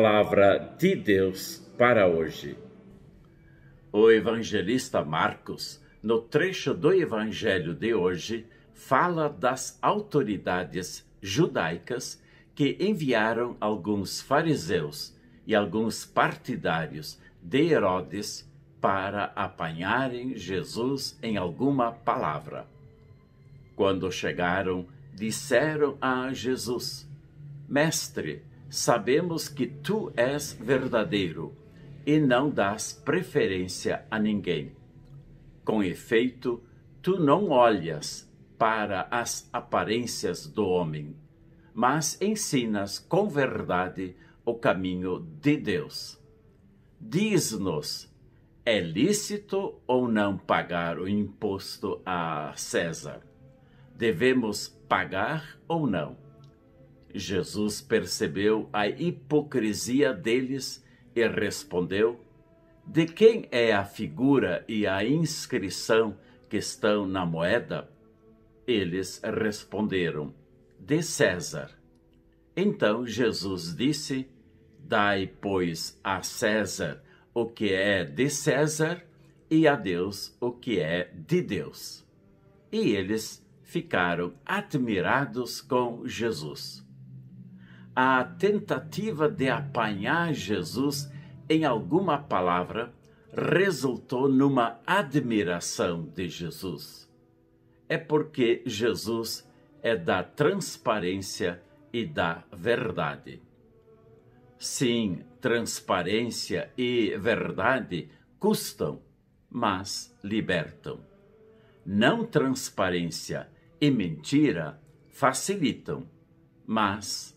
palavra de Deus para hoje. O evangelista Marcos, no trecho do evangelho de hoje, fala das autoridades judaicas que enviaram alguns fariseus e alguns partidários de Herodes para apanharem Jesus em alguma palavra. Quando chegaram, disseram a Jesus: Mestre, sabemos que tu és verdadeiro e não dás preferência a ninguém. Com efeito, tu não olhas para as aparências do homem, mas ensinas com verdade o caminho de Deus. Diz-nos: é lícito ou não pagar o imposto a César? Devemos pagar ou não? Jesus percebeu a hipocrisia deles e respondeu: De quem é a figura e a inscrição que estão na moeda? Eles responderam: De César. Então Jesus disse: Dai, pois, a César o que é de César e a Deus o que é de Deus. E eles ficaram admirados com Jesus a tentativa de apanhar Jesus em alguma palavra resultou numa admiração de Jesus. É porque Jesus é da transparência e da verdade. Sim, transparência e verdade custam, mas libertam. Não transparência e mentira facilitam, mas